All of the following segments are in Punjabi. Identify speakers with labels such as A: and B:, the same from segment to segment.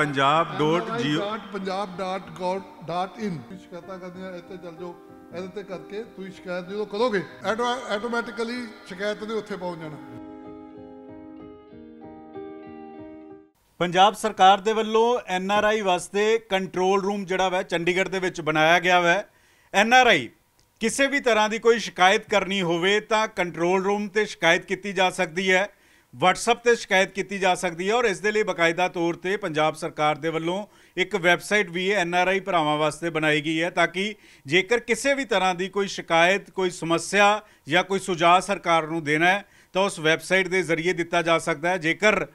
A: punjab.gov.in ਸ਼ਿਕਾਇਤਾਂ ਕਰਨੀਆਂ ਇੱਥੇ ਚੱਲ ਜਾਓ ਇਹਦੇ ਤੇ ਕਰਕੇ ਤੁਸੀਂ ਸ਼ਿਕਾਇਤ ਜਦੋਂ ਕਰੋਗੇ ਆਟੋਮੈਟਿਕਲੀ ਸ਼ਿਕਾਇਤ ਦੇ ਉੱਥੇ ਪਹੁੰਚ ਜਾਣਾ
B: ਪੰਜਾਬ ਸਰਕਾਰ ਦੇ ਵੱਲੋਂ ਐਨ ਆਰ ਆਈ ਵਾਸਤੇ ਕੰਟਰੋਲ ਰੂਮ ਜਿਹੜਾ ਵਾ ਚੰਡੀਗੜ੍ਹ ਦੇ ਵਿੱਚ ਬਣਾਇਆ ਗਿਆ ਵਾ ਐਨ ਆਰ ਆਈ ਕਿਸੇ ਵੀ ਤਰ੍ਹਾਂ ਦੀ ਕੋਈ ਸ਼ਿਕਾਇਤ ਕਰਨੀ ਹੋਵੇ ਤਾਂ ਕੰਟਰੋਲ ਰੂਮ ਤੇ ਸ਼ਿਕਾਇਤ ਕੀਤੀ ਜਾ ਸਕਦੀ ਹੈ WhatsApp ਤੇ ਸ਼ਿਕਾਇਤ ਕੀਤੀ ਜਾ ਸਕਦੀ ਹੈ ਔਰ ਇਸ ਦੇ ਲਈ ਬਕਾਇਦਾ ਤੌਰ ਤੇ ਪੰਜਾਬ ਸਰਕਾਰ ਦੇ ਵੱਲੋਂ ਇੱਕ ਵੈਬਸਾਈਟ ਵੀ ਹੈ ਐਨਆਰਆਈ ਭਰਾਵਾਂ ਵਾਸਤੇ ਬਣਾਈ ਗਈ ਹੈ ਤਾਂ ਕਿ ਜੇਕਰ ਕਿਸੇ ਵੀ ਤਰ੍ਹਾਂ ਦੀ ਕੋਈ ਸ਼ਿਕਾਇਤ ਕੋਈ ਸਮੱਸਿਆ ਜਾਂ ਕੋਈ ਸੁਝਾਅ ਸਰਕਾਰ ਨੂੰ ਦੇਣਾ ਹੈ ਤਾਂ ਉਸ ਵੈਬਸਾਈਟ ਦੇ ਜ਼ਰੀਏ ਦਿੱਤਾ ਜਾ ਸਕਦਾ ਹੈ ਜੇਕਰ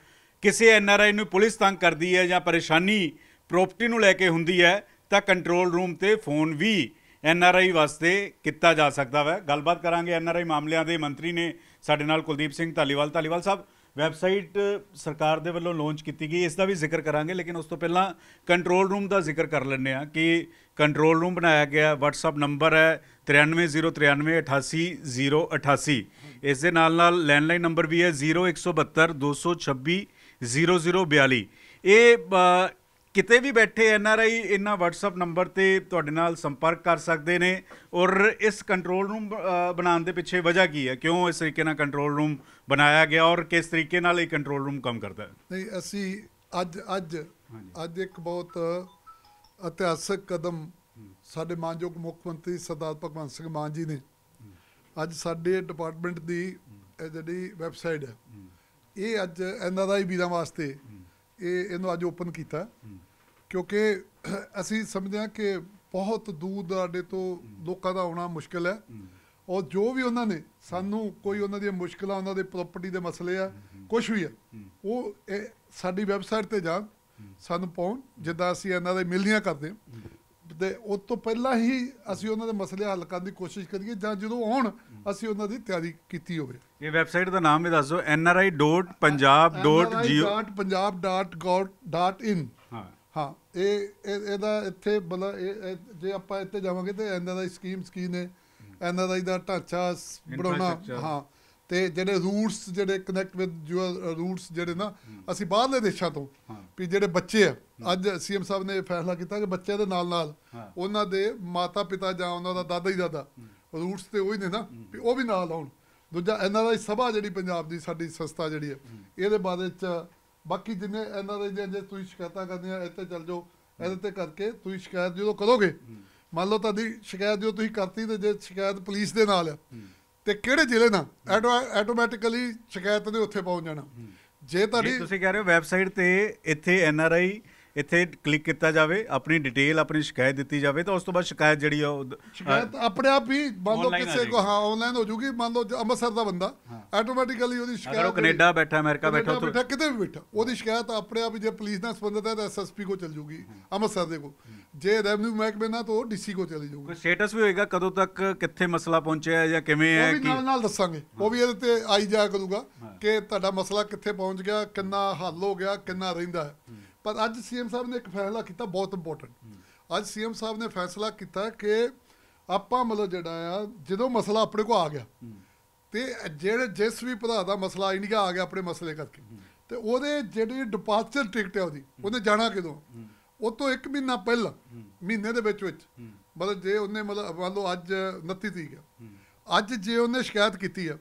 B: ਕਿਸੇ ਐਨਆਰਆਈ ਨੂੰ ਪੁਲਿਸ ਤੰਗ ਕਰਦੀ ਹੈ ਜਾਂ ਪਰੇਸ਼ਾਨੀ ਪ੍ਰਾਪਰਟੀ ਨੂੰ ਲੈ ਕੇ ਹੁੰਦੀ ਹੈ ਤਾਂ ਕੰਟਰੋਲ ਰੂਮ ਤੇ ਫੋਨ ਵੀ ਐਨਆਰਆਈ ਵਾਸਤੇ ਕੀਤਾ ਜਾ ਸਕਦਾ ਹੈ ਗੱਲਬਾਤ ਕਰਾਂਗੇ ਐਨਆਰਆਈ ਮਾਮਲਿਆਂ ਦੇ ਮੰਤਰੀ ਨੇ ਸਾਡੇ ਨਾਲ ਕੁਲਦੀਪ ਸਿੰਘ ਧਾਲੀਵਾਲ ਧਾਲੀਵਾਲ ਸਾਹਿਬ ਵੈਬਸਾਈਟ ਸਰਕਾਰ ਦੇ ਵੱਲੋਂ ਲਾਂਚ ਕੀਤੀ ਗਈ ਇਸ ਦਾ ਵੀ ਜ਼ਿਕਰ ਕਰਾਂਗੇ ਲੇਕਿਨ ਉਸ ਤੋਂ ਪਹਿਲਾਂ ਕੰਟਰੋਲ ਰੂਮ ਦਾ ਜ਼ਿਕਰ ਕਰ ਲੈਂਦੇ ਆ ਕਿ ਕੰਟਰੋਲ ਰੂਮ ਬਣਾਇਆ ਗਿਆ WhatsApp ਨੰਬਰ ਹੈ 9303988088 ਇਸ ਦੇ ਨਾਲ ਨਾਲ ਲੈਂਡਲਾਈਨ ਨੰਬਰ ਵੀ ਹੈ 01722260042 ਇਹ ਕਿਤੇ ਵੀ ਬੈਠੇ ਐਨ ਆਰ ਆਈ ਇਹਨਾਂ WhatsApp ਨੰਬਰ ਤੇ ਤੁਹਾਡੇ ਨਾਲ ਸੰਪਰਕ ਕਰ ਸਕਦੇ ਨੇ ਔਰ ਇਸ ਕੰਟਰੋਲ ਰੂਮ ਬਣਾਉਣ ਦੇ ਪਿੱਛੇ ਵਜ੍ਹਾ ਕੀ ਹੈ ਕਿਉਂ ਇਸ ਤਰੀਕੇ ਨਾਲ ਕੰਟਰੋਲ ਰੂਮ ਬਣਾਇਆ ਗਿਆ ਔਰ ਕਿਸ ਤਰੀਕੇ ਨਾਲ ਇਹ ਕੰਟਰੋਲ ਰੂਮ ਕੰਮ ਕਰਦਾ ਹੈ
A: ਨਹੀਂ ਅਸੀਂ ਅੱਜ ਅੱਜ ਅੱਜ ਇੱਕ ਬਹੁਤ ਇਤਿਹਾਸਕ ਕਦਮ ਸਾਡੇ ਮਾਨਯੋਗ ਮੁੱਖ ਮੰਤਰੀ ਸਰਦਾਰ ਭਗਵੰਤ ਸਿੰਘ ਮਾਨ ਜੀ ਨੇ ਅੱਜ ਸਾਡੇ ਡਿਪਾਰਟਮੈਂਟ ਦੀ ਜਿਹੜੀ ਵੈਬਸਾਈਟ ਹੈ ਇਹ ਅੱਜ ਆਈ ਵੀਰਾਂ ਵਾਸਤੇ ਇਹ ਇਹਨੂੰ ਅੱਜ ਓਪਨ ਕੀਤਾ ਕਿਉਂਕਿ ਅਸੀਂ ਸਮਝਦੇ ਹਾਂ ਕਿ ਬਹੁਤ ਦੂਰ ਦਾੜੇ ਤੋਂ ਲੋਕਾਂ ਦਾ ਆਉਣਾ ਮੁਸ਼ਕਲ ਹੈ ਔਰ ਜੋ ਵੀ ਉਹਨਾਂ ਨੇ ਸਾਨੂੰ ਕੋਈ ਉਹਨਾਂ ਦੀਆਂ ਮੁਸ਼ਕਲਾਂ ਉਹਨਾਂ ਦੇ ਪ੍ਰਾਪਰਟੀ ਦੇ ਮਸਲੇ ਆ ਕੁਝ ਵੀ ਆ ਉਹ ਸਾਡੀ ਵੈਬਸਾਈਟ ਤੇ ਜਾ ਸਾਨੂੰ ਪਾਉਣ ਜਿੱਦਾਂ ਅਸੀਂ ਇਹਨਾਂ ਦੇ ਮਿਲਨੀਆਂ ਕਰਦੇ ਤੇ ਉਸ ਤੋਂ ਪਹਿਲਾਂ ਹੀ ਅਸੀਂ ਉਹਨਾਂ ਦੇ ਮਸਲੇ ਹੱਲ ਕਰਨ ਦੀ ਕੋਸ਼ਿਸ਼ ਕਰੀਏ ਜਾਂ ਜਦੋਂ ਆਉਣ ਅਸੀਂ ਉਹਨਾਂ ਦੀ ਤਿਆਰੀ ਕੀਤੀ ਹੋਵੇ
B: ਇਹ ਵੈਬਸਾਈਟ ਦਾ ਨਾਮ ਵੀ ਦੱਸ ਦਿਓ
A: ਹਾਂ ਇਹ ਇਹਦਾ ਇੱਥੇ ਬਲਾ ਜੇ ਆਪਾਂ ਇੱਥੇ ਜਾਵਾਂਗੇ ਤੇ ਇਹਨਾਂ ਦਾ ਸਕੀਮ ਸਕੀਨ ਨੇ ਇਹਨਾਂ ਦਾ ਇਹਦਾ ਢਾਂਚਾ ਬਣਾਉਣਾ ਹਾਂ ਤੇ ਜਿਹੜੇ ਰੂਟਸ ਜਿਹੜੇ ਕਨੈਕਟ ਵਿਦ ਯੂਅਰ ਰੂਟਸ ਜਿਹੜੇ ਨਾ ਅਸੀਂ ਬਾਹਰਲੇ ਦੇਸ਼ਾਂ ਤੋਂ ਵੀ ਜਿਹੜੇ ਬੱਚੇ ਆ ਅੱਜ ਸੀਐਮ ਸਾਹਿਬ ਨੇ ਫੈਸਲਾ ਕੀਤਾ ਕਿ ਬੱਚਿਆਂ ਦੇ ਨਾਲ ਨਾਲ ਉਹਨਾਂ ਦੇ ਮਾਤਾ ਪਿਤਾ ਜਾਂ ਉਹਨਾਂ ਦਾ ਦਾਦਾ ਹੀ ਦਾਦਾ ਰੂਟਸ ਤੇ ਉਹ ਹੀ ਨੇ ਨਾ ਵੀ ਉਹ ਵੀ ਨਾਲ ਆਉਣ ਦੂਜਾ ਇਹਨਾਂ ਦਾ ਸਭਾ ਜਿਹੜੀ ਪੰਜਾਬ ਦੀ ਸਾਡੀ ਸੰਸਥਾ ਜਿਹੜੀ ਹੈ ਇਹਦੇ ਬਾਰੇ ਚ ਬਾਕੀ ਜਿੰਨੇ ਐਨ ਆਰ ਆਈ ਦੇ ਅੰਦਰ ਤੁਸੀਂ ਸ਼ਿਕਾਇਤਾਂ ਕਰਨੀਆਂ ਇੱਥੇ ਚੱਲ ਜਾਓ ਇਹਦੇ ਤੇ ਕਰਕੇ ਤੁਸੀਂ ਸ਼ਿਕਾਇਤ ਜਦੋਂ ਕਰੋਗੇ ਮੰਨ ਲਓ ਤੁਹਾਡੀ ਸ਼ਿਕਾਇਤ ਜੋ ਤੁਸੀਂ ਕਰਤੀ ਤੇ ਜੇ ਸ਼ਿਕਾਇਤ ਪੁਲਿਸ ਦੇ ਨਾਲ ਆ ਤੇ ਕਿਹੜੇ ਜ਼ਿਲ੍ਹੇ ਨਾਲ ਆਟੋਮੈਟਿਕਲੀ ਸ਼ਿਕਾਇਤ ਦੇ ਉੱਥੇ ਪਹੁੰਚ ਜਾਣਾ ਜੇ ਤੁਹਾਡੀ ਤੁਸੀਂ ਕਹਿ ਰਹੇ ਹੋ ਵੈਬਸਾਈਟ ਤੇ ਇੱਥੇ ਐਨ ਆਰ ਆਈ
B: ਇੱਥੇ ਕਲਿੱਕ ਕੀਤਾ ਜਾਵੇ ਆਪਣੀ ਡਿਟੇਲ ਆਪਣੀ ਸ਼ਿਕਾਇਤ ਦਿੱਤੀ ਜਾਵੇ ਤਾਂ ਉਸ ਤੋਂ ਬਾਅਦ ਸ਼ਿਕਾਇਤ ਜਿਹੜੀ ਆ ਸ਼ਿਕਾਇਤ
A: ਆਪਣੇ ਆਪ ਹੀ ਮੰਨ ਲਓ ਕਿਸੇ ਕੋ ਹਾਂ ਆਨਲਾਈਨ ਹੋ ਜੂਗੀ ਮੰਨ ਲਓ ਅੰਮ੍ਰਿਤਸਰ ਦਾ ਬੰਦਾ ਆਟੋਮੈਟਿਕਲੀ ਉਹਦੀ ਸ਼ਿਕਾਇਤ ਅਗਰ ਉਹ ਕੈਨੇਡਾ
B: ਬੈਠਾ ਅਮਰੀਕਾ ਬੈਠਾ ਉਹ ਬੈਠਾ
A: ਕਿਤੇ ਵੀ ਬੈਠਾ ਉਹਦੀ ਸ਼ਿਕਾਇਤ ਆਪਣੇ ਆਪ ਹੀ ਜੇ ਪੁਲਿਸ ਨਾਲ ਸੰਬੰਧਤ ਹੈ ਤਾਂ ਐਸਐਸਪੀ ਕੋ ਚਲ ਜੂਗੀ ਅੰਮ੍ਰਿਤਸਰ ਦੇ ਕੋ ਜੇ ਰੈਵਨਿਊ ਮਹਿਕਮੇ ਨਾਲ ਤਾਂ ਉਹ ਡੀਸੀ ਕੋ ਚਲੀ ਜਾਊਗੀ ਸਟੇਟਸ ਵੀ
B: ਹੋਏਗਾ ਕਦੋਂ ਤੱਕ ਕਿੱਥੇ ਮਸਲਾ ਪਹੁੰਚਿਆ ਹੈ ਜਾਂ ਕਿਵੇਂ ਹੈ ਕਿ ਉਹ ਵੀ
A: ਨਾਲ ਨਾਲ ਦੱਸਾਂਗੇ ਉਹ ਵੀ ਇਹਦੇ ਤੇ ਆਈ ਜਾ ਕਰੂਗਾ ਕਿ ਤੁਹਾਡਾ ਮਸਲਾ ਕਿੱਥੇ ਪਹੁੰਚ ਗਿਆ ਕਿੰਨਾ ਹੱਲ ਹੋ ਗਿਆ ਕਿੰਨਾ ਰਹਿੰਦਾ ਹੈ ਪਰ ਅੱਜ ਸੀਐਮ ਸਾਹਿਬ ਨੇ ਇੱਕ ਫੈਸਲਾ ਕੀਤਾ ਬਹੁਤ ਇੰਪੋਰਟੈਂਟ ਅੱਜ ਸੀਐਮ ਸਾਹਿਬ ਨੇ ਫੈਸਲਾ ਕੀਤਾ ਕਿ ਆਪਾਂ ਮਤਲਬ ਜਿਹੜਾ ਆ ਜਦੋਂ ਮਸਲਾ ਆਪਣੇ ਕੋ ਆ ਗਿਆ ਤੇ ਜਿਹੜੇ ਜਿਸ ਵੀ ਭਰਾ ਦਾ ਮਸਲਾ ਇੰਡੀਆ ਆ ਗਿਆ ਆਪਣੇ ਮਸਲੇ ਕਰਕੇ ਤੇ ਉਹਦੇ ਜਿਹੜੀ ਡਿਪਾਰਚਰ ਟਿਕਟ ਹੈ ਉਹਦੀ ਉਹਨੇ ਜਾਣਾ ਕਿਦੋਂ ਉਹ ਤੋਂ 1 ਮਹੀਨਾ ਪਹਿਲਾਂ ਮਹੀਨੇ ਦੇ ਵਿੱਚ ਵਿੱਚ ਮਤਲਬ ਜੇ ਉਹਨੇ ਮਤਲਬ ਮੰਨ ਅੱਜ 29 ਤਰੀਕ ਹੈ ਅੱਜ ਜੇ ਉਹਨੇ ਸ਼ਿਕਾਇਤ ਕੀਤੀ ਆ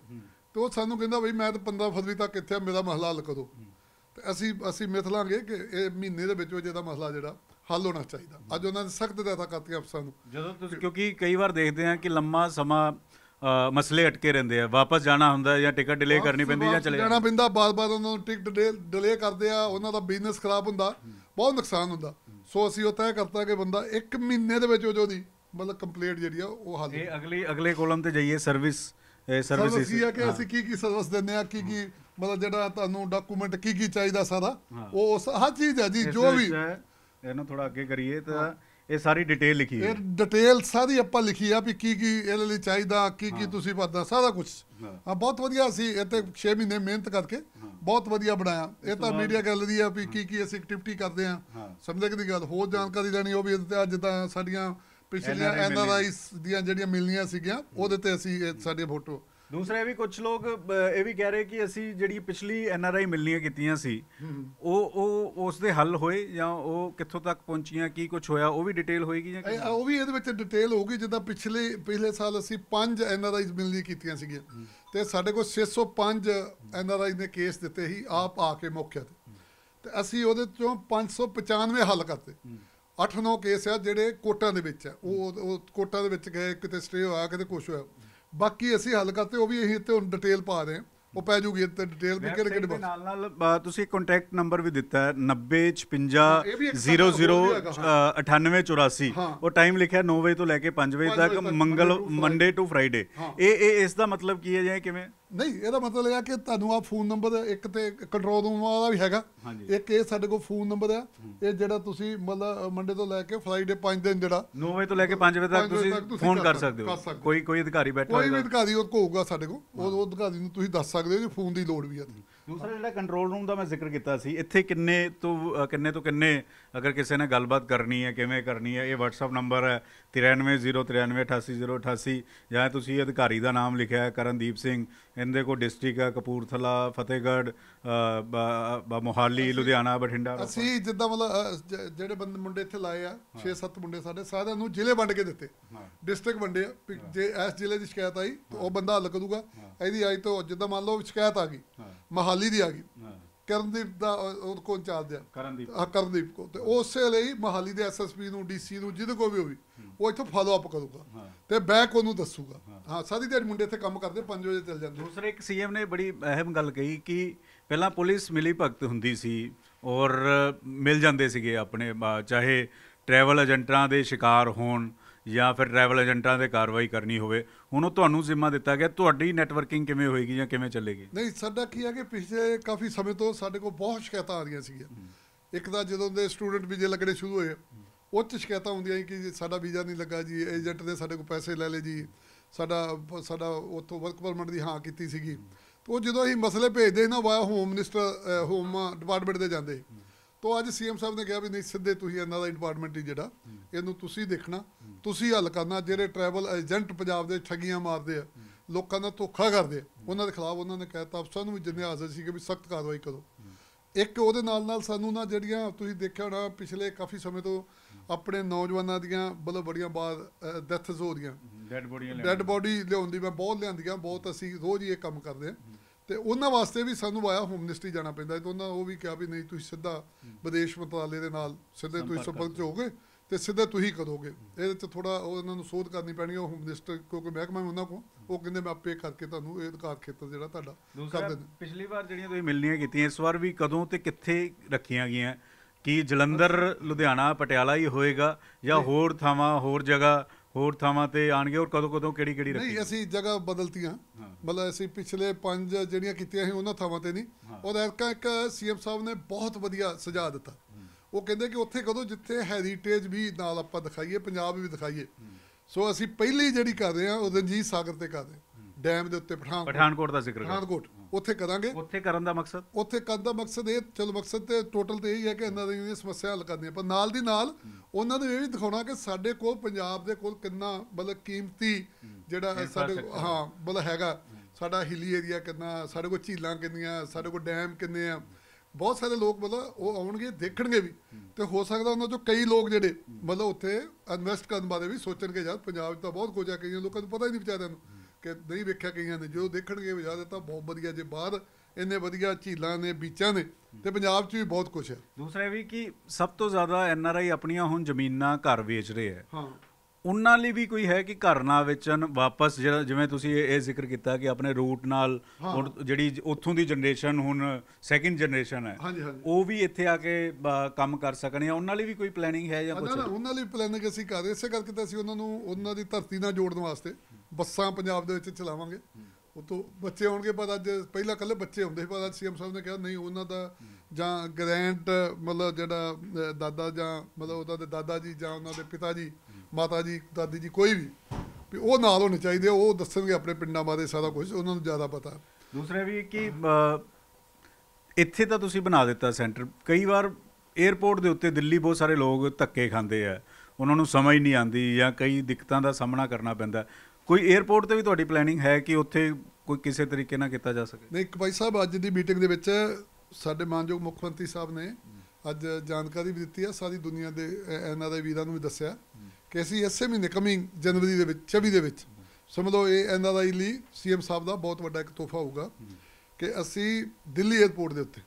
A: ਤੇ ਉਹ ਸਾਨੂੰ ਕਹਿੰਦਾ ਬਈ ਮੈਂ ਤਾਂ 15 ਫਰਵਰੀ ਤੱਕ ਇੱਥੇ ਮੇਰਾ ਮਸਲਾ ਹੱਲ ਕਰੋ ਤੇ ਅਸੀਂ ਅਸੀਂ ਮਿਥ ਲਾਂਗੇ ਕਿ ਇਹ ਮਹੀਨੇ ਦੇ ਵਿੱਚ ਵਿੱਚ ਇਹਦਾ ਮਸਲਾ ਜਿਹੜਾ ਹੱਲ ਹੋਣਾ ਚਾਹੀਦਾ ਅੱਜ ਉਹਨਾਂ ਨੇ ਸਖਤ ਦਾਤਾ ਕਰਤੀ ਅਫਸਰ ਨੂੰ ਜਦੋਂ ਤੁਸੀਂ ਕਿਉਂਕਿ ਕਈ
B: ਵਾਰ ਦੇਖਦੇ ਆ ਕਿ ਲੰਮਾ ਸਮਾਂ ਮਸਲੇ اٹਕੇ ਰਹਿੰਦੇ ਆ ਵਾਪਸ ਜਾਣਾ ਹੁੰਦਾ ਜਾਂ ਟਿਕਟ ਡਿਲੇ ਕਰਨੀ ਪੈਂਦੀ ਜਾਂ ਚਲੇ ਜਾਣਾ
A: ਪੈਂਦਾ ਬਾਅਦ-ਬਾਅਦ ਉਹਨਾਂ ਨੂੰ ਟਿਕਟ ਡਿਲੇ ਕਰਦੇ ਆ ਉਹਨਾਂ ਦਾ ਬਿਜ਼ਨਸ ਖਰਾਬ ਹੁੰਦਾ ਬਹੁਤ ਨੁਕਸਾਨ ਹੁੰਦਾ ਸੋ ਅਸੀਂ ਉਹ ਤੈਅ ਕਰਤਾ ਕਿ ਬੰਦਾ 1 ਮਹੀਨੇ ਦੇ ਵਿੱਚ ਉਹ ਜੋ ਦੀ ਮਤਲਬ ਕੰਪਲੀਟ ਜਿਹੜੀ ਆ ਉਹ ਹੱਲ ਇਹ
B: ਅਗਲੀ ਅਗਲੇ ਕੋਲਮ ਤੇ ਜਾਈਏ ਸਰਵਿਸ ਸਰਵਿਸ ਕੀ ਆ ਕਿ ਅਸੀਂ
A: ਕੀ ਕੀ ਸਰਵਿਸ ਦਿੰਦੇ ਆ ਕੀ ਕੀ ਮਤਲਬ ਜਿਹੜਾ ਤੁਹਾਨੂੰ ਡਾਕੂਮੈਂਟ ਕੀ ਕੀ ਚਾਹੀਦਾ ਸਾਰਾ ਉਹ ਹਰ ਚੀਜ਼ ਹੈ ਜੀ ਜੋ ਵੀ ਇਹਨੂੰ ਥੋੜਾ ਅੱਗੇ ਕਰੀਏ ਤਾਂ ਇਹ ਸਾਰੀ ਡਿਟੇਲ ਲਿਖੀ ਹੈ ਇਹ ਡਿਟੇਲ ਸਾਰੀ ਆਪਾਂ ਲਿਖੀ ਆ ਵੀ ਕੀ ਕੀ ਇਹਦੇ ਲਈ ਚਾਹੀਦਾ ਕੀ ਕੀ ਤੁਸੀਂ ਪਤਾ ਸਾਰਾ ਕੁਝ ਆ ਬਹੁਤ ਵਧੀਆ ਸੀ ਇੱਥੇ 6 ਮਹੀਨੇ ਮਿਹਨਤ ਕਰਕੇ ਬਹੁਤ ਵਧੀਆ ਬਣਾਇਆ ਇਹ ਤਾਂ ਮੀਡੀਆ ਗੈਲਰੀ ਆ ਵੀ ਕੀ ਕੀ ਅਸੀਂ ਐਕਟੀਵਿਟੀ ਕਰਦੇ ਆ ਸਮਝਦੇ ਕਿ ਦੀ ਗੱਲ ਹੋਰ ਜਾਣਕਾਰੀ ਲੈਣੀ ਉਹ ਵੀ ਇੱਥੇ ਅੱਜ ਤਾਂ ਸਾਡੀਆਂ ਪਿਛਲੀਆਂ ਐਨਆਰਆਈਸ ਦੀਆਂ ਜਿਹੜੀਆਂ ਮਿਲਣੀਆਂ ਸੀਗੀਆਂ ਉਹਦੇ ਤੇ ਅਸੀਂ ਸਾਡੇ ਫੋਟੋ ਦੂਸਰਾ ਇਹ ਵੀ ਕੁਝ ਲੋਕ ਇਹ ਵੀ ਕਹਿ ਰਹੇ
B: ਕਿ ਅਸੀਂ ਜਿਹੜੀ ਪਿਛਲੀ ਐਨ ਆਰ ਆਈ ਮਿਲਣੀਆਂ ਕੀਤੀਆਂ ਸੀ ਉਹ ਉਹ ਉਸ ਦੇ ਹੱਲ ਹੋਏ ਜਾਂ ਉਹ ਕਿੱਥੋਂ ਤੱਕ ਪਹੁੰਚੀਆਂ ਕੀ ਕੁਝ ਹੋਇਆ ਉਹ ਵੀ ਡਿਟੇਲ ਹੋਏਗੀ ਜਾਂ
A: ਉਹ ਵੀ ਇਹਦੇ ਵਿੱਚ ਡਿਟੇਲ ਹੋਊਗੀ ਜਿੱਦਾਂ ਪਿਛਲੇ ਪਿਛਲੇ ਸਾਲ ਅਸੀਂ 5 ਐਨ ਆਰ ਆਈਜ਼ ਮਿਲਣੀਆਂ ਕੀਤੀਆਂ ਸੀਗੀਆਂ ਤੇ ਸਾਡੇ ਕੋਲ 605 ਐਨ ਆਰ ਆਈ ਨੇ ਕੇਸ ਦਿੱਤੇ ਸੀ ਆਪ ਆ ਕੇ ਮੌਕੇ ਤੇ ਤੇ ਅਸੀਂ ਉਹਦੇ ਚੋਂ 595 ਹੱਲ ਕਰਤੇ 8-9 ਕੇਸ ਆ ਜਿਹੜੇ ਕੋਟਾਂ ਦੇ ਵਿੱਚ ਆ ਉਹ ਕੋਟਾਂ ਦੇ ਵਿੱਚ ਗਏ ਕਿਤੇ ਸਟੇ ਹੋਇਆ ਕਿਤੇ ਕੁਝ ਹੋਇਆ ਬਾਕੀ ਅਸੀਂ ਹੱਲ ਕਰਤੇ ਉਹ ਵੀ ਇਹੀ ਤੇ ਹੁਣ ਡਿਟੇਲ ਪਾ ਦੇ ਉਹ ਪੈ ਜੂਗੀ ਤੇ ਡਿਟੇਲ ਵੀ ਕਿਹੜੇ ਕਿਹੜੇ ਨਾਲ ਨਾਲ
B: ਤੁਸੀਂ ਕੰਟੈਕਟ ਨੰਬਰ ਵੀ ਦਿੱਤਾ ਹੈ
C: 9056009884
B: ਉਹ ਟਾਈਮ ਲਿਖਿਆ 9 ਵਜੇ ਤੋਂ ਲੈ ਕੇ 5 ਵਜੇ ਤੱਕ ਮੰਗਲ ਮੰਡੇ ਟੂ ਫਰਾਈਡੇ
A: ਇਹ ਇਹ ਇਸ ਦਾ ਮਤਲਬ ਕੀ ਹੈ ਜਾਂ ਕਿਵੇਂ ਨਹੀਂ ਇਹਦਾ ਮਤਲਬ ਇਹ ਆ ਕਿ ਤੁਹਾਨੂੰ ਆ ਫੋਨ ਨੰਬਰ ਇੱਕ ਤੇ ਕੰਟਰੋਲ ਰੂਮ ਵਾਲਾ ਵੀ ਹੈਗਾ ਇੱਕ ਇਹ ਸਾਡੇ ਕੋਲ ਫੋਨ ਨੰਬਰ ਆ ਇਹ ਜਿਹੜਾ ਤੁਸੀਂ ਮਤਲਬ ਮੰਡੇ ਤੋਂ ਲੈ ਕੇ ਫਰਾਈਡੇ 5 ਦਿਨ ਜਿਹੜਾ 9 ਵਜੇ ਤੋਂ ਲੈ ਕੇ 5 ਵਜੇ ਤੱਕ ਤੁਸੀਂ ਫੋਨ ਕਰ ਸਕਦੇ ਹੋ
B: ਕੋਈ ਕੋਈ ਅਧਿਕਾਰੀ ਬੈਠਾ ਹੋਏਗਾ ਕੋਈ ਵੀ ਅਧਿਕਾਰੀ
A: ਉਹ ਹੋਊਗਾ ਸਾਡੇ ਕੋਲ ਉਹ ਉਹ ਅਧਿਕਾਰੀ ਨੂੰ ਤੁਸੀਂ ਦੱਸ ਸਕਦੇ ਹੋ ਜੀ
B: ਫੋਨ ਦੀ ਲੋੜ ਵੀ ਆ ਦੂਸਰਾ ਜਿਹੜਾ ਕੰਟਰੋਲ ਰੂਮ ਦਾ ਮੈਂ ਜ਼ਿਕਰ ਕੀਤਾ ਸੀ ਇੱਥੇ ਕਿੰਨੇ ਤੋਂ ਕਿੰਨੇ ਤੋਂ ਕਿੰਨੇ ਅਗਰ ਕਿਸੇ ਨੇ ਗੱਲਬਾਤ ਕਰਨੀ ਹੈ ਕਿਵੇਂ ਕਰਨੀ ਹੈ ਇਹ WhatsApp ਨੰਬਰ ਹੈ 930939888088 ਜਾਂ ਤੁਸੀਂ ਅਧਿਕਾਰੀ ਦਾ ਨਾਮ ਲਿਖਿਆ ਹੈ ਕਰਨਦੀਪ ਸਿੰਘ ਇਹਦੇ ਕੋ ਡਿਸਟ੍ਰਿਕਟ ਆ ਕਪੂਰਥਲਾ ਫਤਿਹਗੜ੍ਹ ਮੋਹਾਲੀ ਲੁਧਿਆਣਾ ਬਠਿੰਡਾ ਅਸੀਂ
A: ਜਿੱਦਾਂ ਮਤਲਬ ਜਿਹੜੇ ਬੰਦੇ ਮੁੰਡੇ ਇੱਥੇ ਲਾਏ ਆ 6-7 ਮੁੰਡੇ ਸਾਡੇ ਸਾਰਿਆਂ ਨੂੰ ਜ਼ਿਲ੍ਹੇ ਵੰਡ ਕੇ ਦਿੱਤੇ ਡਿਸਟ੍ਰਿਕਟ ਵੰਡੇ ਆ ਜੇ ਇਸ ਜ਼ਿਲ੍ਹੇ ਦੀ ਸ਼ਿਕਾਇਤ ਆਈ ਤਾਂ ਉਹ ਬੰਦਾ ਹੱਲ ਕਰੂਗਾ ਇਹਦੀ ਆਈ ਤਾਂ ਜਿੱਦਾਂ ਮੰਨ ਲਓ ਸ਼ਿਕਾਇਤ ਆ ਗਈ ਮੋਹਾਲੀ ਦੀ ਆ ਗਈ ਕਰਨਦੀਪ ਦਾ ਉਹ ਕੋਣ ਚੱਲਦੇ ਆ ਕਰਨਦੀਪ ਹਾਂ ਕਰਨਦੀਪ ਕੋ ਤੇ ਉਸੇ ਲਈ ਮਹਾਲੀ ਦੇ ਐਸਐਸਪੀ ਨੂੰ ਡੀਸੀ ਨੂੰ ਜਿਹਦੇ ਕੋ ਵੀ ਹੋਵੇ ਉਹ ਇੱਥੋਂ ਫਾਲੋ ਅਪ ਕਰੂਗਾ ਤੇ ਬੈਕ ਉਹਨੂੰ ਦੱਸੂਗਾ ਹਾਂ ਸਾਰੀ ਦਿਹਾੜੀ ਮੁੰਡੇ ਇੱਥੇ ਕੰਮ ਕਰਦੇ 5 ਵਜੇ ਚੱਲ ਜਾਂਦੇ ਦੂਸਰੇ ਇੱਕ ਸੀਐਮ ਨੇ ਬੜੀ
B: ਅਹਿਮ ਗੱਲ ਕਹੀ ਕਿ ਪਹਿਲਾਂ ਪੁਲਿਸ ਮਿਲੀ ਭਗਤ ਹੁੰਦੀ ਸੀ ਔਰ ਮਿਲ ਜਾਂਦੇ ਸੀਗੇ ਆਪਣੇ ਚਾਹੇ ਟਰੈਵਲ ਏਜੰਟਾਂ ਦੇ ਸ਼ਿਕਾਰ ਹੋਣ ਜਾਂ ਫਿਰ ਟਰੈਵਲ ਏਜੰਟਾਂ ਤੇ ਕਾਰਵਾਈ ਕਰਨੀ ਹੋਵੇ ਹੁਣ ਉਹ ਤੁਹਾਨੂੰ ਜ਼ਿੰਮਾ ਦਿੱਤਾ ਗਿਆ ਤੁਹਾਡੀ ਨੈਟਵਰਕਿੰਗ ਕਿਵੇਂ ਹੋਏਗੀ ਜਾਂ ਕਿਵੇਂ ਚੱਲੇਗੀ
A: ਨਹੀਂ ਸਾਡਾ ਕੀ ਹੈ ਕਿ ਪਿਛਲੇ ਕਾਫੀ ਸਮੇਂ ਤੋਂ ਸਾਡੇ ਕੋਲ ਬਹੁਤ ਸ਼ਿਕਾਇਤਾਂ ਆ ਰਹੀਆਂ ਸੀਗੀਆਂ ਇੱਕ ਤਾਂ ਜਦੋਂ ਦੇ ਸਟੂਡੈਂਟ ਵੀਜ਼ੇ ਲੱਗਣੇ ਸ਼ੁਰੂ ਹੋਏ ਉਹ ਚ ਸ਼ਿਕਾਇਤਾਂ ਹੁੰਦੀਆਂ ਕਿ ਸਾਡਾ ਵੀਜ਼ਾ ਨਹੀਂ ਲੱਗਾ ਜੀ ਏਜੰਟ ਨੇ ਸਾਡੇ ਕੋਲ ਪੈਸੇ ਲੈ ਲਏ ਜੀ ਸਾਡਾ ਸਾਡਾ ਉੱਥੋਂ ਵਰਕ ਪਰਮਿਟ ਦੀ ਹਾਂ ਕੀਤੀ ਸੀਗੀ ਉਹ ਜਦੋਂ ਅਸੀਂ ਮਸਲੇ ਭੇਜਦੇ ਨਾ via home minister home department ਦੇ ਜਾਂਦੇ ਤੋਂ ਅੱਜ ਸੀਐਮ ਸਾਹਿਬ ਨੇ ਕਿਹਾ ਵੀ ਨਹੀਂ ਸਿੱਧੇ ਤੁਸੀਂ ਇਹਨਾਂ ਦਾ ਡਿਪਾਰਟਮੈਂਟ ਹੀ ਜਿਹੜਾ ਇਹਨੂੰ ਤੁਸੀਂ ਦੇਖਣਾ ਤੁਸੀਂ ਹੱਲ ਕਰਨਾ ਜਿਹੜੇ ਟਰੈਵਲ ਏਜੰਟ ਪੰਜਾਬ ਦੇ ਠੱਗੀਆਂ ਮਾਰਦੇ ਆ ਲੋਕਾਂ ਦਾ ਧੋਖਾ ਕਰਦੇ ਉਹਨਾਂ ਦੇ ਖਿਲਾਫ ਉਹਨਾਂ ਨੇ ਕਹਿਤਾ ਅਫਸਰ ਨੂੰ ਵੀ ਜਿੰਨੇ ਹਾਜ਼ਰ ਸੀਗੇ ਵੀ ਸਖਤ ਕਾਰਵਾਈ ਕਰੋ ਇੱਕ ਉਹਦੇ ਨਾਲ ਨਾਲ ਸਾਨੂੰ ਨਾ ਜਿਹੜੀਆਂ ਤੁਸੀਂ ਦੇਖਿਆ ਹੋਣਾ ਪਿਛਲੇ ਕਾਫੀ ਸਮੇਂ ਤੋਂ ਆਪਣੇ ਨੌਜਵਾਨਾਂ ਦੀਆਂ ਬਲ ਬੜੀਆਂ ਬਾਅਦ ਡੈਥਸ ਹੋ ਰਹੀਆਂ
B: ਡੈਡ ਬੋਡੀਆਂ
A: ਬੋਡੀ ਲਿਆਉਂਦੀ ਮੈਂ ਬਹੁਤ ਲਿਆਂਦੀਆਂ ਬਹੁਤ ਅਸੀਂ ਰੋਜ਼ ਹੀ ਇਹ ਕੰਮ ਕਰਦੇ ਆ ਤੇ ਉਹਨਾਂ ਵਾਸਤੇ ਵੀ ਸਾਨੂੰ ਆਇਆ ਹੋਮ ਮਿਨਿਸਟਰੀ ਜਾਣਾ ਪੈਂਦਾ ਤੇ ਉਹਨਾਂ ਉਹ ਵੀ ਕਿਹਾ ਵੀ ਨਹੀਂ ਤੁਸੀਂ ਸਿੱਧਾ ਵਿਦੇਸ਼ ਮੰਤਰਾਲੇ ਦੇ ਨਾਲ ਸਿੱਧੇ ਤੁਸੀਂ ਸੰਪਰਕ ਚ ਹੋਗੇ ਤੇ ਸਿੱਧਾ ਤੁਸੀਂ ਕਰੋਗੇ ਇਹਦੇ ਚ ਥੋੜਾ ਉਹਨਾਂ ਨੂੰ ਸੋਧ ਕਰਨੀ ਪੈਣੀ ਉਹ ਹੋਮ ਮਿਨਿਸਟਰ ਕੋਈ ਮਹਿਕਮਾ ਹੈ ਉਹਨਾਂ ਕੋ ਉਹ ਕਹਿੰਦੇ ਮੈਂ ਆਪੇ ਕਰਕੇ ਤੁਹਾਨੂੰ ਇਹ ਅਧਿਕਾਰ ਖੇਤਰ ਜਿਹੜਾ ਤੁਹਾਡਾ
B: ਪਿਛਲੀ ਵਾਰ ਜਿਹੜੀਆਂ ਤੁਸੀਂ ਮਿਲਣੀਆਂ ਕੀਤੀਆਂ ਇਸ ਵਾਰ ਵੀ ਕਦੋਂ ਤੇ ਕਿੱਥੇ ਰੱਖੀਆਂ ਗਈਆਂ ਕੀ ਜਲੰਧਰ ਲੁਧਿਆਣਾ ਪਟਿਆਲਾ ਹੀ ਹੋਏਗਾ ਜਾਂ ਹੋਰ ਥਾਵਾਂ ਹੋਰ ਜਗ੍ਹਾ ਹੋਰ ਥਾਵਾਂ ਤੇ ਆਣਗੇ ਔਰ ਕਦੋਂ ਕਦੋਂ ਕਿਹੜੀ ਕਿਹੜੀ ਰੱਖੀ ਨਹੀਂ
A: ਅਸੀਂ ਜਗ੍ਹਾ ਬਦਲਤੀਆਂ ਮਤਲਬ ਅਸੀਂ ਪਿਛਲੇ ਪੰਜ ਜਿਹੜੀਆਂ ਕੀਤੀਆਂ ਸੀ ਉਹਨਾਂ ਥਾਵਾਂ ਤੇ ਨਹੀਂ ਉਹਦਾ ਇੱਕ ਇੱਕ ਸੀਐਮ ਸਾਹਿਬ ਨੇ ਬਹੁਤ ਵਧੀਆ ਸਜਾ ਦਿੱਤਾ ਉਹ ਕਹਿੰਦੇ ਕਿ ਉੱਥੇ ਕਦੋਂ ਜਿੱਥੇ ਹੈਰੀਟੇਜ ਵੀ ਨਾਲ ਆਪਾਂ ਦਿਖਾਈਏ ਪੰਜਾਬ ਵੀ ਦਿਖਾਈਏ ਸੋ ਅਸੀਂ ਪਹਿਲੀ ਜਿਹੜੀ ਕਰ ਰਹੇ ਹਾਂ ਉਹ ਰਣਜੀਤ ਸਾਗਰ ਤੇ ਕਰ ਰਹੇ ਡੈਮ ਦੇ ਉੱਤੇ ਪਠਾਨਕੋਟ ਪਠਾਨਕੋਟ ਦਾ ਜ਼ਿਕਰ ਪਠਾਨਕੋਟ ਉੱਥੇ ਕਰਾਂਗੇ ਉੱਥੇ ਕਰਨ ਦਾ ਮਕਸਦ ਉੱਥੇ ਕਰਨ ਦਾ ਮਕਸਦ ਇਹ ਚਲੋ ਮਕਸਦ ਤੇ ਟੋਟਲ ਤੇ ਇਹ ਹੈ ਕਿ ਇਹਨਾਂ ਦੀ ਸਮੱਸਿਆ ਹੱਲ ਕਰਨੀ ਪਰ ਨਾਲ ਦੀ ਨਾਲ ਉਹਨਾਂ ਨੂੰ ਇਹ ਵੀ ਦਿਖਾਉਣਾ ਕਿ ਸਾਡੇ ਕੋਲ ਪੰਜਾਬ ਦੇ ਕੋਲ ਕਿੰਨਾ ਮਤਲਬ ਕੀਮਤੀ ਜਿਹੜਾ ਸਾਡੇ ਹਾਂ ਮਤਲਬ ਹੈਗਾ ਸਾਡਾ ਹਿਲੀ ਏਰੀਆ ਕਿੰਨਾ ਸਾਡੇ ਕੋਲ ਝੀਲਾਂ ਕਿੰਨੀਆਂ ਸਾਡੇ ਕੋਲ ਡੈਮ ਕਿੰਨੇ ਆ ਬਹੁਤ ਸਾਰੇ ਲੋਕ ਮਤਲਬ ਉਹ ਆਉਣਗੇ ਦੇਖਣਗੇ ਵੀ ਤੇ ਹੋ ਸਕਦਾ ਉਹਨਾਂ ਚੋਂ ਕਈ ਲੋਕ ਜਿਹੜੇ ਮਤਲਬ ਉੱਥੇ ਇਨਵੈਸਟ ਕਰਨ ਬਾਰੇ ਵੀ ਸੋਚਣਗੇ ਯਾਰ ਪੰਜਾਬ ਤਾਂ ਬਹੁਤ ਕੁਝ ਆ ਕਈਆਂ ਲੋਕਾਂ ਨੂੰ ਪਤਾ ਹੀ ਨਹੀਂ ਵਿਚਾਰਿਆਂ ਨੂੰ ਕਿ ਨਹੀਂ ਵੇਖਿਆ ਕਈਆਂ ਨੇ ਜੋ ਦੇਖਣਗੇ ਵਜਾ ਦਿੱਤਾ ਬਹੁਤ ਵਧੀਆ ਜੇ ਬਾਹਰ ਇੰਨੇ ਵਧੀਆ ਝੀਲਾਂ ਨੇ ਬੀਚਾਂ ਨੇ ਤੇ ਪੰਜਾਬ 'ਚ ਵੀ ਬਹੁਤ ਕੁਝ ਹੈ ਦੂਸਰਾ ਵੀ ਕਿ ਸਭ
B: ਤੋਂ ਜ਼ਿਆਦਾ ਐਨ ਆਰ ਆਈ ਆਪਣੀਆਂ ਹੁਣ ਜ਼ਮੀਨਾਂ ਘਰ ਵੇਚ ਰਹੇ ਹੈ
A: ਉਹਨਾਂ ਲਈ ਵੀ ਕੋਈ ਹੈ ਕਿ ਘਰ
B: ਨਾ ਵੇਚਣ ਵਾਪਸ ਜਿਵੇਂ ਤੁਸੀਂ ਇਹ ਜ਼ਿਕਰ ਕੀਤਾ ਕਿ ਆਪਣੇ ਰੂਟ ਨਾਲ ਜਿਹੜੀ ਉੱਥੋਂ ਦੀ ਜਨਰੇਸ਼ਨ ਹੁਣ ਸੈਕਿੰਡ ਜਨਰੇਸ਼ਨ ਹੈ ਉਹ ਵੀ ਇੱਥੇ ਆ ਕੇ ਕੰਮ ਕਰ ਸਕਣੇ ਆ ਉਹਨਾਂ ਲਈ ਵੀ ਕੋਈ ਪਲੈਨਿੰਗ ਹੈ ਜਾਂ ਕੁਝ ਉਹਨਾਂ
A: ਲਈ ਪਲੈਨਿੰਗ ਅਸੀਂ ਕਰ ਰਹੇ ਇਸੇ ਕਰਕੇ ਤਾਂ ਅਸੀਂ ਉਹਨਾਂ ਨੂੰ ਉਹਨਾਂ ਦੀ ਧਰਤੀ ਨਾਲ ਜੋੜਨ ਵਾਸਤੇ ਬੱਸਾਂ ਪੰਜਾਬ ਦੇ ਵਿੱਚ ਚਲਾਵਾਂਗੇ ਉਹ ਤੋਂ ਬੱਚੇ ਆਉਣਗੇ ਪਰ ਅੱਜ ਪਹਿਲਾਂ ਕੱਲੇ ਬੱਚੇ ਹੁੰਦੇ ਸੀ ਪਰ ਅੱਜ ਸੀਐਮ ਸਾਹਿਬ ਨੇ ਕਿਹਾ ਨਹੀਂ ਉਹਨਾਂ ਦਾ ਜਾਂ ਗ੍ਰੈਂਡ ਮਤਲਬ ਜਿਹੜਾ ਦਾਦਾ ਜਾਂ ਮਤਲਬ ਉਹਦਾ ਦੇ ਦਾਦਾ ਜੀ ਜਾਂ ਉਹਨਾਂ ਦੇ ਪਿਤਾ ਜੀ ਮਾਤਾ ਜੀ ਦਾਦੀ ਜੀ ਕੋਈ ਵੀ ਵੀ ਉਹ ਨਾਲ ਹੋਣੇ ਚਾਹੀਦੇ ਉਹ ਦੱਸਣਗੇ ਆਪਣੇ ਪਿੰਡਾਂ ਬਾਰੇ ਸਾਰਾ ਕੁਝ ਉਹਨਾਂ ਨੂੰ ਜ਼ਿਆਦਾ ਪਤਾ ਦੂਸਰਾ ਵੀ ਕਿ
B: ਇੱਥੇ ਤਾਂ ਤੁਸੀਂ ਬਣਾ ਦਿੱਤਾ ਸੈਂਟਰ ਕਈ ਵਾਰ 에어ਪੋਰਟ ਦੇ ਉੱਤੇ ਦਿੱਲੀ ਬਹੁਤ ਸਾਰੇ ਲੋਕ ਧੱਕੇ ਖਾਂਦੇ ਆ ਉਹਨਾਂ ਨੂੰ ਸਮਝ ਨਹੀਂ ਆਉਂਦੀ ਜਾਂ ਕਈ ਦਿੱਕਤਾਂ ਦਾ ਸਾਹਮਣਾ ਕਰਨਾ ਪੈਂਦਾ ਕੋਈ 에어ਪੋਰਟ ਤੇ ਵੀ ਤੁਹਾਡੀ ਪਲੈਨਿੰਗ ਹੈ ਕਿ ਉੱਥੇ ਕੋਈ ਕਿਸੇ ਤਰੀਕੇ ਨਾਲ ਕੀਤਾ ਜਾ ਸਕੇ
A: ਨਹੀਂ ਭਾਈ ਸਾਹਿਬ ਅੱਜ ਦੀ ਮੀਟਿੰਗ ਦੇ ਵਿੱਚ ਸਾਡੇ ਮਾਨਯੋਗ ਮੁੱਖ ਮੰਤਰੀ ਸਾਹਿਬ ਨੇ ਅੱਜ ਜਾਣਕਾਰੀ ਵੀ ਦਿੱਤੀ ਆ ਸਾਰੀ ਦੁਨੀਆ ਦੇ ਐਨਆਰਆਈ ਵੀਰਾਂ ਨੂੰ ਵੀ ਦੱਸਿਆ ਕਿ ਅਸੀਂ ਇਸੇ ਮਹੀਨੇ ਕਮਿੰਗ ਜਨਵਰੀ ਦੇ ਵਿੱਚ 24 ਦੇ ਵਿੱਚ ਸਮਝ ਲਓ ਇਹ ਐਨਆਰਆਈ ਲਈ ਸੀਐਮ ਸਾਹਿਬ ਦਾ ਬਹੁਤ ਵੱਡਾ ਇੱਕ ਤੋਹਫਾ ਹੋਊਗਾ ਕਿ ਅਸੀਂ ਦਿੱਲੀ 에ਅਰਪੋਰਟ ਦੇ ਉੱਤੇ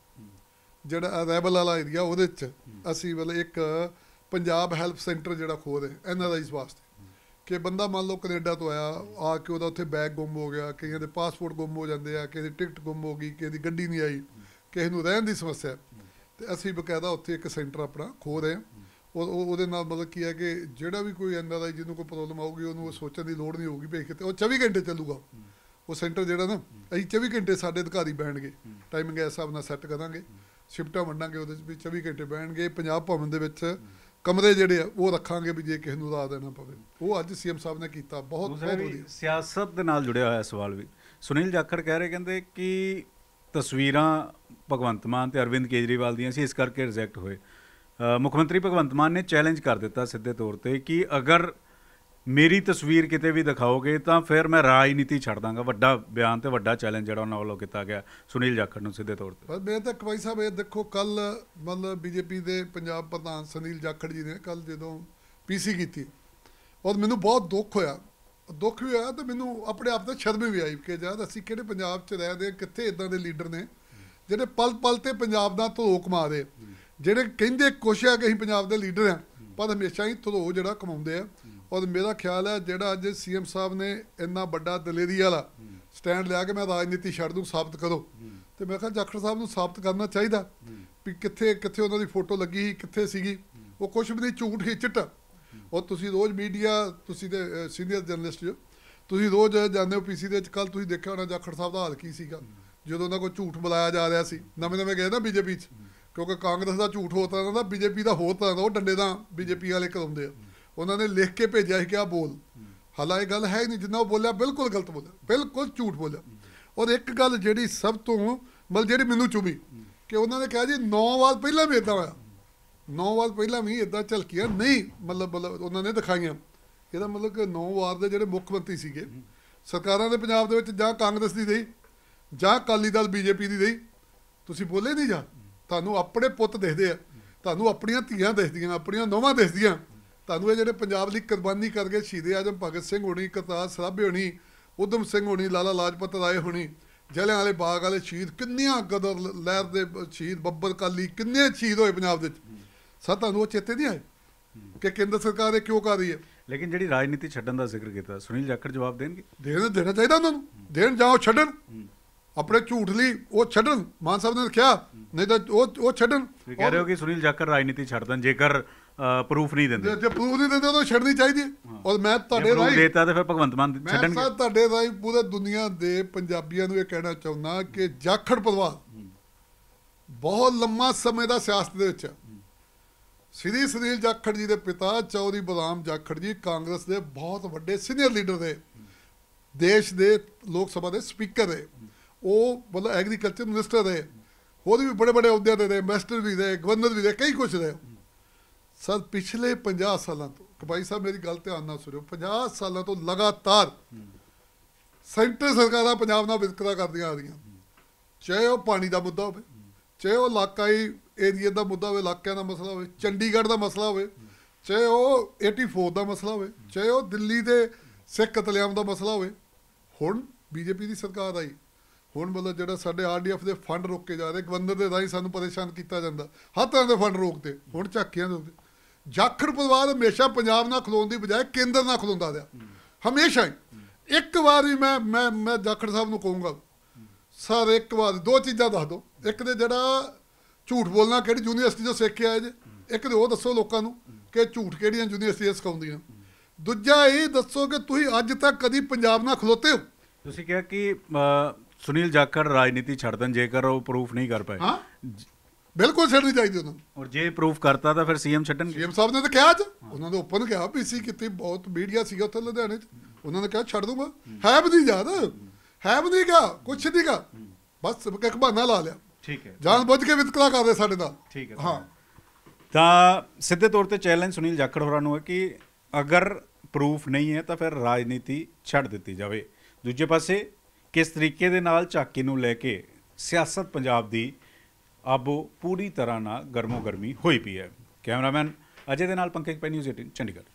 A: ਜਿਹੜਾ ਅਰਾਈਵਲ ਵਾਲਾ ਏਰੀਆ ਉਹਦੇ ਵਿੱਚ ਅਸੀਂ ਮਤਲਬ ਇੱਕ ਪੰਜਾਬ ਹੈਲਪ ਸੈਂਟਰ ਜਿਹੜਾ ਖੋਦ ਹੈ ਇਸ ਵਾਸਤੇ ਕਿ ਬੰਦਾ ਮੰਨ ਲਓ ਕੈਨੇਡਾ ਤੋਂ ਆਇਆ ਆ ਕੇ ਉਹਦਾ ਉੱਥੇ ਬੈਗ ਗੁੰਮ ਹੋ ਗਿਆ ਕਈਆਂ ਦੇ ਪਾਸਪੋਰਟ ਗੁੰਮ ਹੋ ਜਾਂਦੇ ਆ ਕਿਸੇ ਦੀ ਟਿਕਟ ਗੁੰਮ ਹੋ ਗਈ ਕਿਸੇ ਦੀ ਗੱਡੀ ਨਹੀਂ ਆਈ ਕਿਸੇ ਨੂੰ ਰਹਿਣ ਦੀ ਸਮੱਸਿਆ ਤੇ ਅਸੀਂ ਬਕਾਇਦਾ ਉੱਥੇ ਇੱਕ ਸੈਂਟਰ ਆਪਣਾ ਖੋਦ ਰਹੇ ਉਹ ਉਹਦੇ ਨਾਲ ਮਤਲਬ ਕੀ ਹੈ ਕਿ ਜਿਹੜਾ ਵੀ ਕੋਈ ਐਨਆਰ ਆਈ ਜਿਹਨੂੰ ਕੋਈ ਪ੍ਰੋਬਲਮ ਆਊਗੀ ਉਹਨੂੰ ਉਹ ਸੋਚਣ ਦੀ ਲੋੜ ਨਹੀਂ ਹੋਊਗੀ ਵੀ ਤੇ ਉਹ 24 ਘੰਟੇ ਚੱਲੂਗਾ ਉਹ ਸੈਂਟਰ ਜਿਹੜਾ ਨਾ ਅਸੀਂ 24 ਘੰਟੇ ਸਾਡੇ ਅਧਿਕਾਰੀ ਬਹਿਣਗੇ ਟਾਈਮਿੰਗ ਐਸਾ ਹਿਸਾਬ ਸੈੱਟ ਕਰਾਂਗੇ ਸ਼ਿਫਟਾਂ ਵੰਡਾਂਗੇ ਉਹਦੇ ਵਿੱਚ 24 ਘੰਟੇ ਬਹਿਣਗੇ ਪੰਜਾਬ ਭਵਨ ਦੇ ਵਿੱਚ ਕਮਰੇ ਜਿਹੜੇ ਆ ਉਹ ਰੱਖਾਂਗੇ ਵੀ ਜੇ ਕਿਸੇ ਨੂੰ ਰਾਹ ਦੇਣਾ ਪਵੇ ਉਹ ਅੱਜ ਸੀਐਮ ਸਾਹਿਬ ਨੇ ਕੀਤਾ ਬਹੁਤ ਬਹੁਤ ਵਧੀਆ
B: ਸਿਆਸਤ ਦੇ ਨਾਲ ਜੁੜਿਆ ਹੋਇਆ ਸਵਾਲ ਵੀ ਸੁਨੀਲ ਜਾਖੜ ਕਹਿ ਰਹੇ ਕਹਿੰਦੇ ਕਿ ਤਸਵੀਰਾਂ ਭਗਵੰਤ ਮਾਨ ਤੇ ਅਰਵਿੰਦ ਕੇਜਰੀਵਾਲ ਦੀਆਂ ਸੀ ਇਸ ਕਰਕੇ ਰਿਜੈਕਟ ਹੋਏ ਮੁੱਖ ਮੰਤਰੀ ਭਗਵੰਤ ਮਾਨ ਨੇ ਚੈਲੰਜ ਕਰ ਦਿੱਤਾ ਸਿੱਧੇ ਤੌਰ ਤੇ ਕਿ ਅਗਰ ਮੇਰੀ ਤਸਵੀਰ ਕਿਤੇ ਵੀ ਦਿਖਾਓਗੇ ਤਾਂ ਫਿਰ ਮੈਂ ਰਾਜਨੀਤੀ ਛੱਡ ਦਾਂਗਾ ਵੱਡਾ ਬਿਆਨ ਤੇ ਵੱਡਾ ਚੈਲੰਜ ਜਿਹੜਾ ਉਹਨਾਂ ਵੱਲੋਂ ਕੀਤਾ ਗਿਆ ਸੁਨੀਲ ਜਾਖੜ ਨੂੰ ਸਿੱਧੇ ਤੌਰ ਤੇ
A: ਪਰ ਮੈਂ ਤਾਂ ਕਵਾਈ ਸਾਹਿਬ ਇਹ ਦੇਖੋ ਕੱਲ ਮਤਲਬ ਬੀਜੇਪੀ ਦੇ ਪੰਜਾਬ ਪ੍ਰਧਾਨ ਸੁਨੀਲ ਜਾਖੜ ਜੀ ਨੇ ਕੱਲ ਜਦੋਂ ਪੀਸੀ ਕੀਤੀ ਉਹ ਮੈਨੂੰ ਬਹੁਤ ਦੁੱਖ ਹੋਇਆ ਦੁੱਖ ਵੀ ਹੋਇਆ ਤੇ ਮੈਨੂੰ ਆਪਣੇ ਆਪ ਦਾ ਸ਼ਰਮ ਵੀ ਆਈ ਕਿ ਜਦ ਅਸੀਂ ਕਿਹੜੇ ਪੰਜਾਬ 'ਚ ਰਹਿਦੇ ਕਿੱਥੇ ਇਦਾਂ ਦੇ ਲੀਡਰ ਨੇ ਜਿਹੜੇ ਪਲ ਪਲ ਤੇ ਪੰਜਾਬ ਦਾ ਧੋਖ ਮਾਰੇ ਜਿਹੜੇ ਕਹਿੰਦੇ ਕੁਛ ਆ ਕਿ ਅਸੀਂ ਪੰਜਾਬ ਦੇ ਲੀਡਰ ਆ ਪਰ ਹਮੇਸ਼ਾ ਹੀ ਥੋੜੋ ਜਿਹੜਾ ਕਮਾਉਂਦੇ ਆ ਔਰ ਮੇਰਾ ਖਿਆਲ ਹੈ ਜਿਹੜਾ ਅੱਜ ਸੀਐਮ ਸਾਹਿਬ ਨੇ ਇੰਨਾ ਵੱਡਾ ਦਲੇਰੀ ਵਾਲਾ ਸਟੈਂਡ ਲਿਆ ਕਿ ਮੈਂ ਰਾਜਨੀਤੀ ਛੱਡ ਦੂੰ ਸਾਬਤ ਕਰੋ ਤੇ ਮੈਂ ਕਿਹਾ ਜਖੜ ਸਾਹਿਬ ਨੂੰ ਸਾਬਤ ਕਰਨਾ ਚਾਹੀਦਾ ਵੀ ਕਿੱਥੇ ਕਿੱਥੇ ਉਹਨਾਂ ਦੀ ਫੋਟੋ ਲੱਗੀ ਸੀ ਕਿੱਥੇ ਸੀਗੀ ਉਹ ਕੁਝ ਵੀ ਨਹੀਂ ਝੂਠ ਹੀ ਚਿੱਟਾ ਔਰ ਤੁਸੀਂ ਰੋਜ਼ ਮੀਡੀਆ ਤੁਸੀਂ ਦੇ ਸੀਨੀਅਰ ਜਰਨਲਿਸਟ ਜੋ ਤੁਸੀਂ ਰੋਜ਼ ਜਾਂਦੇ ਹੋ ਪੀਸੀ ਦੇ ਵਿੱਚ ਕੱਲ ਤੁਸੀਂ ਦੇਖਿਆ ਹੋਣਾ ਜਖੜ ਸਾਹਿਬ ਦਾ ਹਾਲ ਕੀ ਸੀਗਾ ਜਦੋਂ ਉਹਨਾਂ ਕੋਲ ਝੂਠ ਬੁਲਾਇਆ ਜਾ ਰਿਹਾ ਸੀ ਨਵੇਂ ਨਵੇਂ ਗਏ ਨਾ ਬੀਜੇਪੀ 'ਚ ਕਿਉਂਕਿ ਕਾਂਗਰਸ ਦਾ ਝੂਠ ਹੋ ਤਾਂ ਦਾ ਬੀਜੇਪੀ ਦਾ ਹੋ ਤਾਂ ਉਹ ਡੰਡੇ ਦਾ ਬੀਜੇਪੀ ਵਾਲੇ ਕਰਾਉਂਦੇ ਆ ਉਹਨਾਂ ਨੇ ਲਿਖ ਕੇ ਭੇਜਿਆ ਸੀ ਕਿ ਆ ਬੋਲ ਇਹ ਗੱਲ ਹੈ ਨਹੀਂ ਜਿੰਨਾ ਉਹ ਬੋਲਿਆ ਬਿਲਕੁਲ ਗਲਤ ਬੋਲਿਆ ਬਿਲਕੁਲ ਝੂਠ ਬੋਲਿਆ ਔਰ ਇੱਕ ਗੱਲ ਜਿਹੜੀ ਸਭ ਤੋਂ ਮਤਲਬ ਜਿਹੜੀ ਮੈਨੂੰ ਚੁਭੀ ਕਿ ਉਹਨਾਂ ਨੇ ਕਿਹਾ ਜੀ 9 ਵਾਰ ਪਹਿਲਾਂ ਵੀ ਇਦਾਂ ਹੋਇਆ 9 ਵਾਰ ਪਹਿਲਾਂ ਵੀ ਇਦਾਂ ਝਲਕੀਆਂ ਨਹੀਂ ਮਤਲਬ ਉਹਨਾਂ ਨੇ ਦਿਖਾਈਆਂ ਇਹਦਾ ਮਤਲਬ ਕਿ 9 ਵਾਰ ਦੇ ਜਿਹੜੇ ਮੁੱਖ ਮੰਤਰੀ ਸੀਗੇ ਸਰਕਾਰਾਂ ਦੇ ਪੰਜਾਬ ਦੇ ਵਿੱਚ ਜਾਂ ਕਾਂਗਰਸ ਦੀ ਰਹੀ ਜਾਂ ਅਕਾਲੀ ਦਲ ਬੀਜੇਪੀ ਦੀ ਰਹੀ ਤੁਸੀਂ ਬੋਲੇ ਨਹੀਂ ਜਾਂ ਤੁਹਾਨੂੰ ਆਪਣੇ ਪੁੱਤ ਦੇਖਦੇ ਆ ਤੁਹਾਨੂੰ ਆਪਣੀਆਂ ਧੀਆਂ ਦੇਖਦੀਆਂ ਆਪਣੀਆਂ ਨੌਵਾਂ ਦੇਖਦੀਆਂ ਤੁਹਾਨੂੰ ਇਹ ਜਿਹੜੇ ਪੰਜਾਬ ਦੀ ਕੁਰਬਾਨੀ ਕਰਕੇ ਸ਼ਹੀਦੇ ਆਜਮ ਭਗਤ ਸਿੰਘ ਹੋਣੀ ਕਰਤਾਰ ਸਰਾਭੇ ਹੋਣੀ ਉਦਮ ਸਿੰਘ ਹੋਣੀ ਲਾਲਾ ਲਾਜਪਤ ਰਾਏ ਹੋਣੀ ਜਲਿਆਂ ਵਾਲੇ ਬਾਗ ਵਾਲੇ ਸ਼ਹੀਦ ਕਿੰਨੀਆਂ ਗਦਰ ਲਹਿਰ ਦੇ ਸ਼ਹੀਦ ਬੱਬਰ ਕਾਲੀ ਕਿੰਨੇ ਸ਼ਹੀਦ ਹੋਏ ਪੰਜਾਬ ਦੇ ਵਿੱਚ ਸਾ ਤੁਹਾਨੂੰ ਉਹ ਚੇਤੇ ਨਹੀਂ ਆਏ ਕਿ ਕੇਂਦਰ ਸਰਕਾਰ ਇਹ ਕਿਉਂ ਕਰ ਰਹੀ ਹੈ ਲੇਕਿਨ ਜਿਹੜੀ ਰਾਜਨੀਤੀ ਛੱਡਣ ਦਾ ਜ਼ਿਕਰ ਕੀਤਾ ਸੁਨੀਲ ਜਾਖੜ ਜਵਾਬ ਦੇਣਗੇ ਦੇਣ ਦੇਣਾ ਚਾਹੀਦਾ ਉਹਨਾਂ ਨੂੰ ਦੇਣ ਜਾਓ ਛੱਡਣ ਆਪਣੇ ਝੂਠ ਲਈ ਉਹ ਛੱਡਣ ਮਾਨ ਸਾਹਿਬ ਨੇ ਲਿਖਿਆ ਨਹੀਂ ਤਾਂ ਉਹ ਉਹ ਛੱਡਣ ਕਹਿ ਰਹੇ ਹੋ ਕਿ ਸੁਨੀਲ ਜਾਕਰ ਰਾਜਨੀਤੀ ਛੱਡ ਦਣ ਜੇਕਰ ਪ੍ਰੂਫ ਨਹੀਂ ਦਿੰਦੇ ਜੇ ਪ੍ਰੂਫ ਨਹੀਂ ਦਿੰਦੇ ਤਾਂ ਛੱਡਣੀ ਚਾਹੀਦੀ ਔਰ ਮੈਂ ਤੁਹਾਡੇ ਰਾਹੀਂ ਦੇਤਾ ਤੇ ਫਿਰ
B: ਭਗਵੰਤ ਮਾਨ ਛੱਡਣਗੇ ਮੈਂ
A: ਤੁਹਾਡੇ ਰਾਹੀਂ ਪੂਰੇ ਦੁਨੀਆ ਦੇ ਪੰਜਾਬੀਆਂ ਨੂੰ ਇਹ ਕਹਿਣਾ ਚਾਹੁੰਦਾ ਕਿ ਜਾਖੜ ਪਰਿਵਾਰ ਬਹੁਤ ਲੰਮਾ ਸਮੇਂ ਦਾ ਸਿਆਸਤ ਦੇ ਵਿੱਚ ਸ੍ਰੀ ਸੁਨੀਲ ਜਾਖੜ ਜੀ ਦੇ ਪਿਤਾ ਚੌਧਰੀ ਬਦਾਮ ਜਾਖੜ ਜੀ ਕਾਂਗਰਸ ਦੇ ਬਹੁਤ ਵੱਡੇ ਸੀਨੀਅਰ ਲੀਡਰ ਦੇ ਦੇਸ਼ ਦੇ ਲੋਕ ਸਭਾ ਦੇ ਸਪੀਕਰ ਦੇ ਉਹ ਮਤਲਬ ਐਗਰੀਕਲਚਰ ਮਿਨਿਸਟਰ ਦੇ ਹੋਰ ਵੀ ਬੜੇ ਬੜੇ ਅਹੁਦੇ ਦੇ ਰਹੇ ਮਿਨਿਸਟਰ ਵੀ ਦੇ ਗਵਰਨਰ ਵੀ ਦੇ ਕਈ ਕੁਝ ਦੇ ਸਰ ਪਿਛਲੇ 50 ਸਾਲਾਂ ਤੋਂ ਕਪਾਈ ਸਾਹਿਬ ਮੇਰੀ ਗੱਲ ਧਿਆਨ ਨਾਲ ਸੁਣੋ 50 ਸਾਲਾਂ ਤੋਂ ਲਗਾਤਾਰ ਸੈਂਟਰ ਸਰਕਾਰਾਂ ਪੰਜਾਬ ਨਾਲ ਵਿਤਕਰਾ ਕਰਦੀਆਂ ਆ ਰਹੀਆਂ ਚਾਹੇ ਉਹ ਪਾਣੀ ਦਾ ਮੁੱਦਾ ਹੋਵੇ ਚਾਹੇ ਉਹ ਇਲਾਕਾਈ ਏਰੀਆ ਦਾ ਮੁੱਦਾ ਹੋਵੇ ਇਲਾਕਿਆਂ ਦਾ ਮਸਲਾ ਹੋਵੇ ਚੰਡੀਗੜ੍ਹ ਦਾ ਮਸਲਾ ਹੋਵੇ ਚਾਹੇ ਉਹ 84 ਦਾ ਮਸਲਾ ਹੋਵੇ ਚਾਹੇ ਉਹ ਦਿੱਲੀ ਦੇ ਸਿੱਖ ਕਤਲੇਆਮ ਦਾ ਮਸਲਾ ਹੋਵੇ ਹੁਣ ਬੀਜੇਪੀ ਦੀ ਸਰਕਾਰ ਆਈ ਹੁਣ ਮਤਲਬ ਜਿਹੜਾ ਸਾਡੇ ਆਰਡੀਐਫ ਦੇ ਫੰਡ ਰੋਕੇ ਜਾ ਰਹੇ ਗਵੰਦਰ ਦੇ ਰਾਹੀਂ ਸਾਨੂੰ ਪਰੇਸ਼ਾਨ ਕੀਤਾ ਜਾਂਦਾ ਹਰ ਤਰ੍ਹਾਂ ਦੇ ਫੰਡ ਰੋਕਦੇ ਹੁਣ ਝਾਕੀਆਂ ਦੇ ਉੱਤੇ ਜਾਖੜ ਪਰਿਵਾਰ ਹਮੇਸ਼ਾ ਪੰਜਾਬ ਨਾਲ ਖਲੋਣ ਦੀ ਬਜਾਏ ਕੇਂਦਰ ਨਾਲ ਖਲੋਂਦਾ ਰਿਹਾ ਹਮੇਸ਼ਾ ਇੱਕ ਵਾਰ ਵੀ ਮੈਂ ਮੈਂ ਮੈਂ ਜਾਖੜ ਸਾਹਿਬ ਨੂੰ ਕਹੂੰਗਾ ਸਰ ਇੱਕ ਵਾਰ ਦੋ ਚੀਜ਼ਾਂ ਦੱਸ ਦਿਓ ਇੱਕ ਤੇ ਜਿਹੜਾ ਝੂਠ ਬੋਲਣਾ ਕਿਹੜੀ ਯੂਨੀਵਰਸਿਟੀ ਤੋਂ ਸਿੱਖ ਕੇ ਆਏ ਜੇ ਇੱਕ ਤੇ ਉਹ ਦੱਸੋ ਲੋਕਾਂ ਨੂੰ ਕਿ ਝੂਠ ਕਿਹੜੀਆਂ ਯੂਨੀਵਰਸਿਟੀਆਂ ਸਿਖਾਉਂਦੀਆਂ ਦੂਜਾ ਇਹ ਦੱਸੋ ਕਿ ਤੁਸੀਂ ਅੱਜ ਤੱਕ ਕਦੀ ਪੰਜਾਬ ਨਾਲ ਖਲੋਤੇ ਹੋ ਤੁਸੀਂ ਕਿਹਾ ਕਿ
B: ਸੁਨੀਲ ਜਾਖੜ ਰਾਜਨੀਤੀ ਛੱਡ ਦੇਣ
A: ਜੇਕਰ ਉਹ ਪ੍ਰੂਫ ਨਹੀਂ ਕਰ ਪਾਏ ਹਾਂ ਬਿਲਕੁਲ ਛੱਡਣੀ ਚਾਹੀਦੀ ਉਹਨਾਂ ਨੂੰ ਔਰ ਜੇ ਪ੍ਰੂਫ ਕਰਤਾ ਤਾਂ ਫਿਰ ਸੀਐਮ ਛੱਡਣ ਸੀਐਮ ਸਾਹਿਬ ਨੇ ਤਾਂ ਕਿਹਾ ਅੱਜ ਉਹਨਾਂ ਦੇ ਓਪਨ ਕਿਹਾ ਵੀ ਸੀ ਕਿਤੇ ਬਹੁਤ ਮੀਡੀਆ ਸੀਗਾ ਉੱਥੇ ਲੁਧਿਆਣੇ 'ਚ ਉਹਨਾਂ ਨੇ ਕਿਹਾ ਛੱਡ ਦੂੰਗਾ ਹੈ ਵੀ ਨਹੀਂ ਯਾਦ ਹੈ ਵੀ ਨਹੀਂਗਾ ਕੁਛ ਨਹੀਂਗਾ ਬਸ ਇੱਕ ਬਹਾਨਾ ਲਾ ਲਿਆ ਠੀਕ ਹੈ ਜਾਣ ਬੁੱਝ ਕੇ ਵਿਤਕਲਾ ਕਰਦੇ ਸਾਡੇ ਨਾਲ
B: ਠੀਕ ਹੈ ਹਾਂ ਤਾਂ ਸਿੱਧੇ ਤੌਰ ਤੇ ਚੈਲੰਜ ਸੁਨੀਲ ਜਾਖੜ ਹੋਰਾਂ ਨੂੰ ਹੈ ਕਿ ਅਗਰ ਪ੍ਰੂਫ ਨਹੀਂ ਹੈ ਤਾਂ ਫਿਰ ਰਾਜਨੀਤੀ ਛੱਡ ਦਿੱਤੀ ਜਾਵੇ ਦੂਜੇ ਪਾਸੇ ਕਿਸ ਤਰੀਕੇ ਦੇ ਨਾਲ ਚਾਕੀ ਨੂੰ ਲੈ ਕੇ ਸਿਆਸਤ ਪੰਜਾਬ ਦੀ ਆਬੋ ਪੂਰੀ ਤਰ੍ਹਾਂ ਨਾਲ ਗਰਮੋ ਗਰਮੀ ਹੋਈ ਪਈ ਹੈ ਕੈਮਰਾਮੈਨ ਅਜੇ ਦੇ ਨਾਲ ਪੰਕਜ ਪੈ ਨਿਊਜ਼ 18 ਚੰਡੀਗੜ੍ਹ